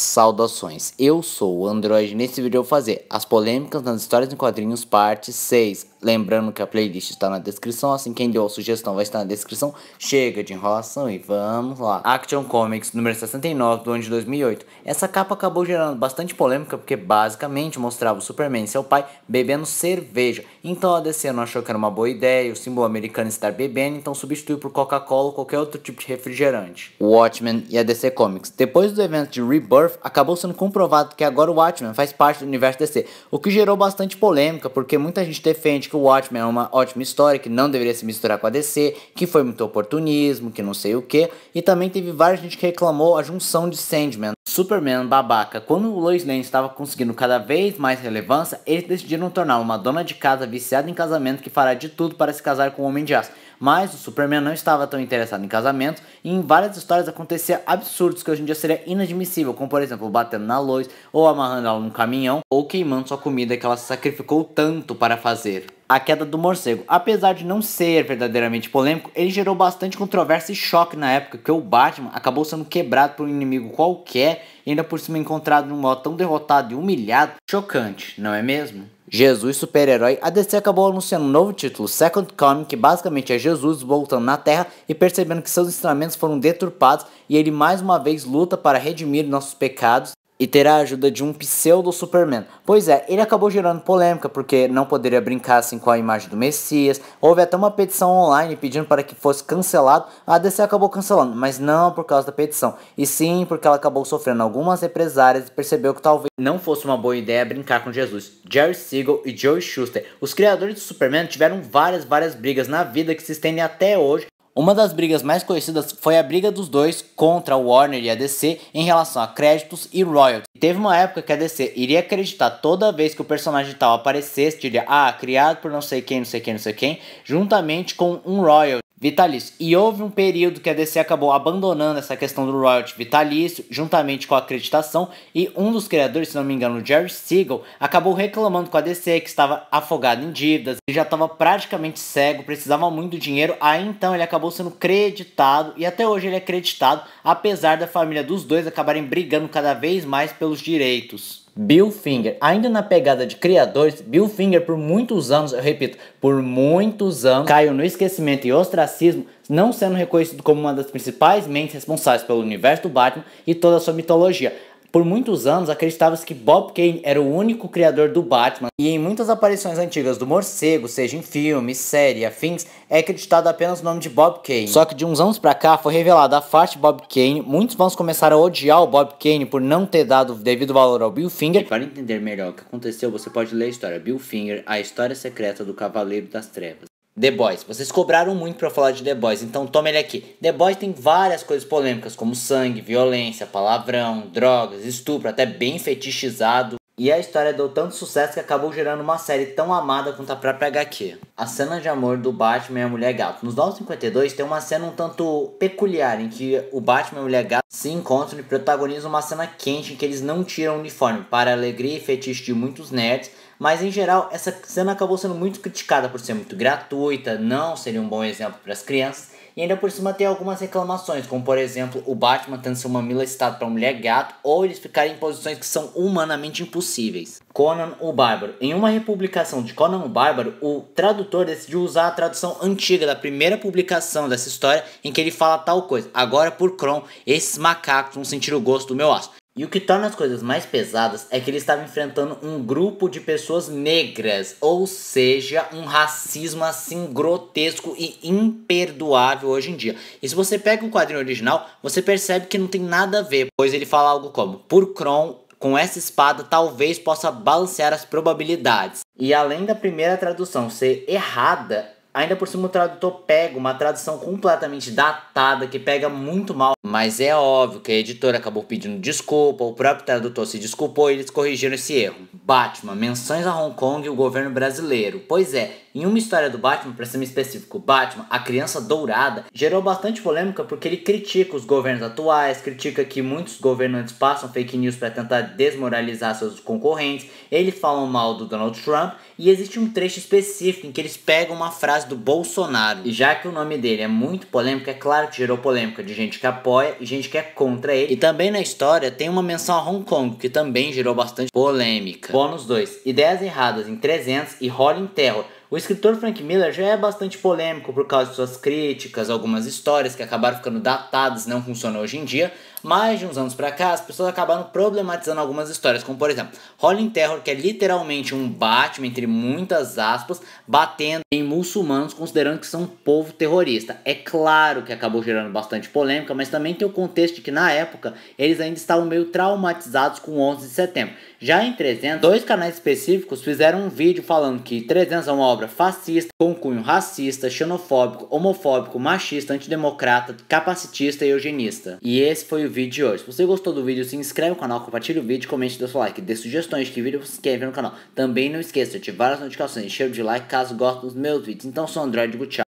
Saudações, eu sou o Android nesse vídeo eu vou fazer as polêmicas nas histórias em quadrinhos parte 6 Lembrando que a playlist está na descrição, assim quem deu a sugestão vai estar na descrição Chega de enrolação e vamos lá Action Comics número 69 do ano de 2008 Essa capa acabou gerando bastante polêmica porque basicamente mostrava o Superman e seu pai bebendo cerveja então a DC não achou que era uma boa ideia o símbolo americano estar bebendo, então substituiu por Coca-Cola ou qualquer outro tipo de refrigerante. O Watchmen e a DC Comics. Depois do evento de Rebirth, acabou sendo comprovado que agora o Watchmen faz parte do universo DC, o que gerou bastante polêmica, porque muita gente defende que o Watchmen é uma ótima história, que não deveria se misturar com a DC, que foi muito oportunismo, que não sei o que, e também teve várias gente que reclamou a junção de Sandman, Superman, babaca. Quando o Lois Lane estava conseguindo cada vez mais relevância, eles decidiram tornar uma dona de casa viciada em casamento que fará de tudo para se casar com o um Homem de Aço. Mas o Superman não estava tão interessado em casamento e em várias histórias acontecia absurdos que hoje em dia seria inadmissível, como por exemplo batendo na Lois ou amarrando ela num caminhão, ou queimando sua comida que ela sacrificou tanto para fazer. A Queda do Morcego. Apesar de não ser verdadeiramente polêmico, ele gerou bastante controvérsia e choque na época que o Batman acabou sendo quebrado por um inimigo qualquer e ainda por cima encontrado num modo tão derrotado e humilhado. Chocante, não é mesmo? Jesus Super-Herói, a DC acabou anunciando um novo título, Second Coming, que basicamente é Jesus voltando na Terra e percebendo que seus instrumentos foram deturpados e ele mais uma vez luta para redimir nossos pecados e terá a ajuda de um pseudo-Superman. Pois é, ele acabou gerando polêmica porque não poderia brincar assim com a imagem do Messias. Houve até uma petição online pedindo para que fosse cancelado. A DC acabou cancelando, mas não por causa da petição, e sim porque ela acabou sofrendo algumas represárias e percebeu que talvez não fosse uma boa ideia brincar com Jesus. Jerry Siegel e Joe Schuster, os criadores do Superman, tiveram várias, várias brigas na vida que se estendem até hoje uma das brigas mais conhecidas foi a briga dos dois contra a Warner e a DC em relação a créditos e royalties. teve uma época que a DC iria acreditar toda vez que o personagem tal aparecesse, diria, ah, criado por não sei quem, não sei quem, não sei quem, juntamente com um royalty vitalício. E houve um período que a DC acabou abandonando essa questão do royalty vitalício, juntamente com a acreditação, e um dos criadores, se não me engano, o Jerry Siegel, acabou reclamando com a DC que estava afogado em dívidas, ele já estava praticamente cego, precisava muito dinheiro, aí então ele acabou sendo creditado, e até hoje ele é creditado, apesar da família dos dois acabarem brigando cada vez mais pelos direitos. Bill Finger, ainda na pegada de criadores, Bill Finger por muitos anos, eu repito, por muitos anos, caiu no esquecimento e ostracismo, não sendo reconhecido como uma das principais mentes responsáveis pelo universo do Batman e toda a sua mitologia. Por muitos anos acreditava-se que Bob Kane era o único criador do Batman, e em muitas aparições antigas do morcego, seja em filmes, série, afins, é acreditado apenas o nome de Bob Kane. Só que de uns anos pra cá foi revelada a face de Bob Kane, muitos fãs começaram a odiar o Bob Kane por não ter dado devido valor ao Bill Finger. E para entender melhor o que aconteceu, você pode ler a história Bill Finger, a história secreta do Cavaleiro das Trevas. The Boys. Vocês cobraram muito para falar de The Boys, então toma ele aqui. The Boys tem várias coisas polêmicas, como sangue, violência, palavrão, drogas, estupro, até bem fetichizado. E a história deu tanto sucesso que acabou gerando uma série tão amada quanto a própria HQ. A cena de amor do Batman e a Mulher Gato. Nos 952 tem uma cena um tanto peculiar em que o Batman e a Mulher Gato se encontram e protagonizam uma cena quente em que eles não tiram o uniforme, para a alegria e fetiche de muitos nerds, mas em geral, essa cena acabou sendo muito criticada por ser muito gratuita, não seria um bom exemplo para as crianças. E ainda por cima tem algumas reclamações, como por exemplo o Batman tendo seu mamilo excitado para mulher gato ou eles ficarem em posições que são humanamente impossíveis. Conan o Bárbaro. Em uma republicação de Conan o Bárbaro, o tradutor decidiu usar a tradução antiga da primeira publicação dessa história em que ele fala tal coisa. Agora por Kron, esses macacos vão sentir o gosto do meu aço. E o que torna as coisas mais pesadas é que ele estava enfrentando um grupo de pessoas negras, ou seja, um racismo assim grotesco e imperdoável hoje em dia. E se você pega o quadrinho original, você percebe que não tem nada a ver, pois ele fala algo como: Por Kron, com essa espada talvez possa balancear as probabilidades. E além da primeira tradução ser errada, ainda por cima o tradutor pega uma tradução completamente datada que pega muito mal mas é óbvio que a editora acabou pedindo desculpa, o próprio tradutor se desculpou e eles corrigiram esse erro. Batman, menções a Hong Kong e o governo brasileiro. Pois é, em uma história do Batman, para ser mais específico, Batman, a criança dourada, gerou bastante polêmica porque ele critica os governos atuais, critica que muitos governantes passam fake news para tentar desmoralizar seus concorrentes, eles falam mal do Donald Trump e existe um trecho específico em que eles pegam uma frase do Bolsonaro. E já que o nome dele é muito polêmico, é claro que gerou polêmica de gente que apoia apoia e gente que é contra ele. E também na história tem uma menção a Hong Kong, que também gerou bastante polêmica. Bônus 2. Ideias erradas em 300 e Rolling Terror. O escritor Frank Miller já é bastante polêmico por causa de suas críticas, algumas histórias que acabaram ficando datadas e não funcionam hoje em dia, mais de uns anos para cá, as pessoas acabaram problematizando algumas histórias, como por exemplo, Rolling Terror, que é literalmente um Batman, entre muitas aspas, batendo em muçulmanos, considerando que são um povo terrorista. É claro que acabou gerando bastante polêmica, mas também tem o contexto de que na época eles ainda estavam meio traumatizados com o 11 de setembro. Já em 300, dois canais específicos fizeram um vídeo falando que 300 é uma obra fascista, com cunho racista, xenofóbico, homofóbico, machista, antidemocrata, capacitista e eugenista. E esse foi o vídeo de hoje. Se você gostou do vídeo, se inscreve no canal, compartilhe o vídeo, comente dê seu like, dê sugestões de que vídeo você quer ver no canal. Também não esqueça de ativar as notificações e cheiro de like caso goste dos meus vídeos. Então, sou o Android tchau.